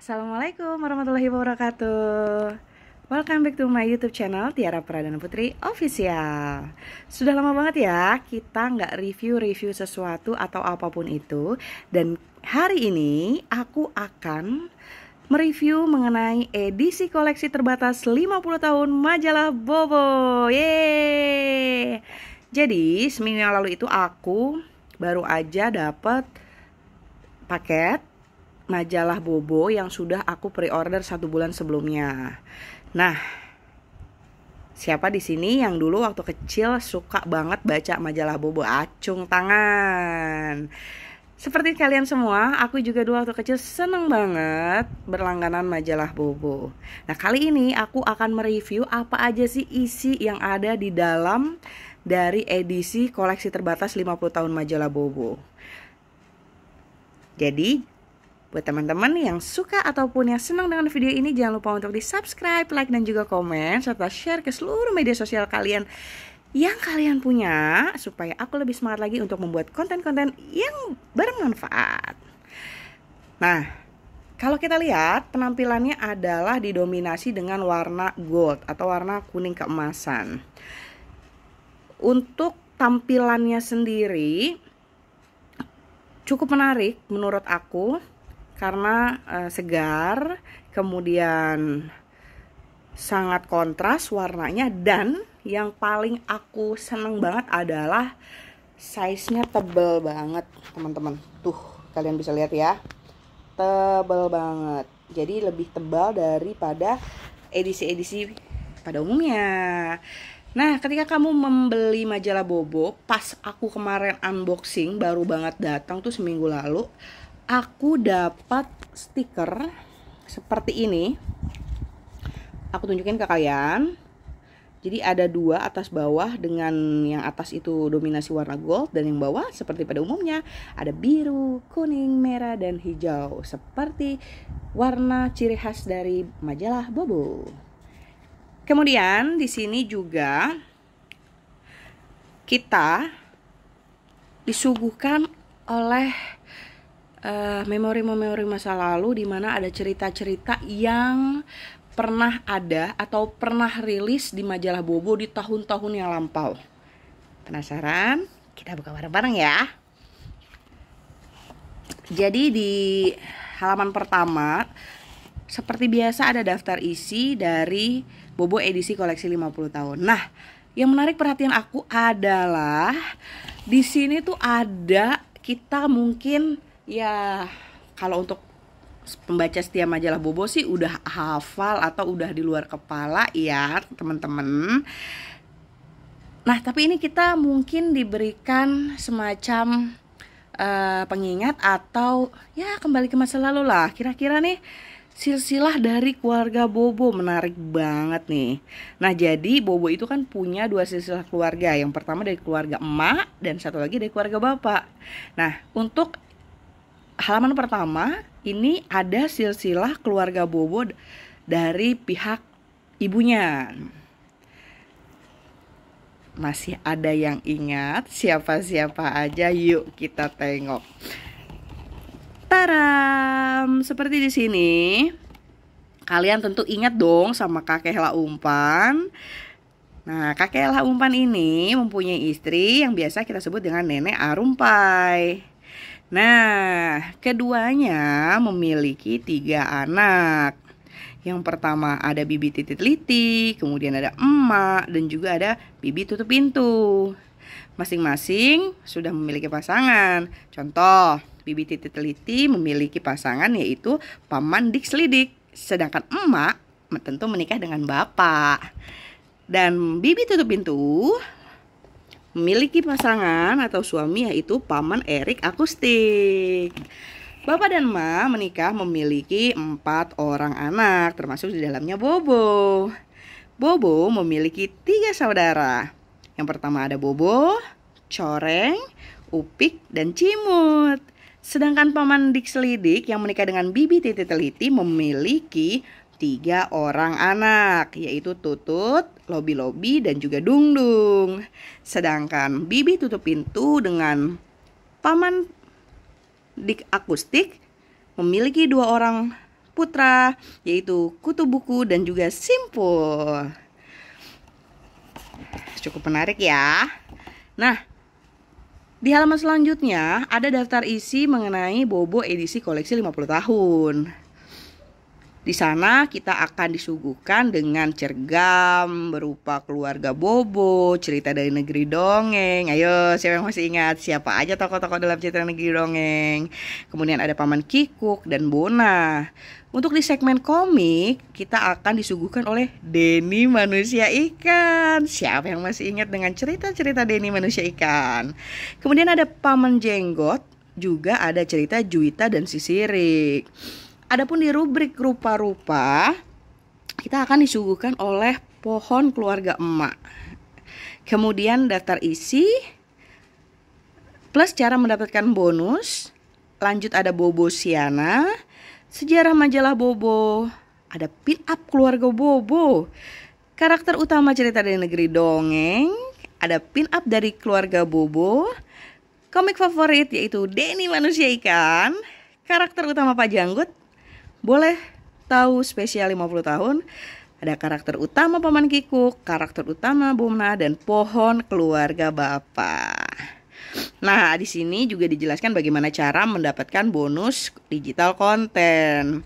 Assalamualaikum warahmatullahi wabarakatuh Welcome back to my youtube channel Tiara Pradana Putri Official Sudah lama banget ya kita nggak review-review sesuatu atau apapun itu Dan hari ini aku akan mereview mengenai edisi koleksi terbatas 50 tahun majalah Bobo Yeay Jadi seminggu yang lalu itu aku baru aja dapat paket majalah Bobo yang sudah aku pre-order satu bulan sebelumnya. Nah, siapa di sini yang dulu waktu kecil suka banget baca majalah Bobo? Acung tangan. Seperti kalian semua, aku juga dulu waktu kecil seneng banget berlangganan majalah Bobo. Nah, kali ini aku akan mereview apa aja sih isi yang ada di dalam dari edisi koleksi terbatas 50 tahun majalah Bobo. Jadi, Buat teman-teman yang suka ataupun yang senang dengan video ini, jangan lupa untuk di-subscribe, like, dan juga komen, serta share ke seluruh media sosial kalian yang kalian punya, supaya aku lebih semangat lagi untuk membuat konten-konten yang bermanfaat. Nah, kalau kita lihat, penampilannya adalah didominasi dengan warna gold atau warna kuning keemasan. Untuk tampilannya sendiri, cukup menarik menurut aku karena uh, segar, kemudian sangat kontras warnanya dan yang paling aku seneng banget adalah size-nya tebel banget, teman-teman. Tuh, kalian bisa lihat ya. Tebel banget. Jadi lebih tebal daripada edisi-edisi pada umumnya. Nah, ketika kamu membeli majalah Bobo, pas aku kemarin unboxing baru banget datang tuh seminggu lalu, aku dapat stiker seperti ini aku tunjukin ke kalian jadi ada dua atas bawah dengan yang atas itu dominasi warna gold dan yang bawah seperti pada umumnya ada biru, kuning, merah dan hijau seperti warna ciri khas dari majalah Bobo. Kemudian di sini juga kita disuguhkan oleh uh, memori-memori masa lalu di mana ada cerita-cerita yang pernah ada atau pernah rilis di majalah Bobo di tahun-tahun yang lampau. Penasaran? Kita buka bareng-bareng ya. Jadi di halaman pertama seperti biasa ada daftar isi dari Bobo edisi koleksi 50 tahun. Nah, yang menarik perhatian aku adalah di sini tuh ada kita mungkin ya kalau untuk pembaca setia majalah Bobo sih udah hafal atau udah di luar kepala ya teman-teman. Nah tapi ini kita mungkin diberikan semacam uh, pengingat atau ya kembali ke masa lalu lah. Kira-kira nih silsilah dari keluarga Bobo menarik banget nih. Nah jadi Bobo itu kan punya dua silsilah keluarga. Yang pertama dari keluarga emak dan satu lagi dari keluarga bapak. Nah untuk halaman pertama ini ada silsilah keluarga Bobo dari pihak ibunya. Masih ada yang ingat siapa-siapa aja? Yuk kita tengok. Taram, seperti di sini. Kalian tentu ingat dong sama kakek Hela Umpan. Nah, kakek Hela Umpan ini mempunyai istri yang biasa kita sebut dengan nenek Arumpai. Nah, keduanya memiliki tiga anak. Yang pertama ada bibi titit liti, kemudian ada emak, dan juga ada bibi tutup pintu. Masing-masing sudah memiliki pasangan. Contoh, bibi titit liti memiliki pasangan yaitu paman selidik. Sedangkan emak tentu menikah dengan bapak. Dan bibi tutup pintu memiliki pasangan atau suami yaitu paman Erik Akustik. Bapak dan Ma menikah memiliki empat orang anak termasuk di dalamnya Bobo. Bobo memiliki tiga saudara. Yang pertama ada Bobo, Coreng, Upik, dan Cimut. Sedangkan paman Dik Selidik yang menikah dengan Bibi Titi Teliti memiliki tiga orang anak, yaitu Tutut, Lobi Lobi, dan juga Dungdung. Sedangkan Bibi tutup pintu dengan paman Dik Akustik memiliki dua orang putra, yaitu Kutu Buku dan juga Simpul. Cukup menarik ya. Nah, di halaman selanjutnya ada daftar isi mengenai Bobo edisi koleksi 50 tahun. Di sana kita akan disuguhkan dengan cergam berupa keluarga Bobo, cerita dari negeri dongeng. Ayo, siapa yang masih ingat siapa aja tokoh-tokoh dalam cerita negeri dongeng? Kemudian ada Paman Kikuk dan Bona. Untuk di segmen komik, kita akan disuguhkan oleh Denny Manusia Ikan. Siapa yang masih ingat dengan cerita-cerita Denny Manusia Ikan? Kemudian ada Paman Jenggot, juga ada cerita Juwita dan Sisirik. Adapun di rubrik rupa-rupa, kita akan disuguhkan oleh pohon keluarga emak. Kemudian daftar isi plus cara mendapatkan bonus. Lanjut ada Bobo Siana, sejarah majalah Bobo, ada pin up keluarga Bobo. Karakter utama cerita dari negeri dongeng, ada pin up dari keluarga Bobo. Komik favorit yaitu Denny Manusia Ikan, karakter utama Pak Janggut boleh tahu spesial 50 tahun ada karakter utama Paman Kiku, karakter utama Bumna dan pohon keluarga Bapak. Nah, di sini juga dijelaskan bagaimana cara mendapatkan bonus digital konten.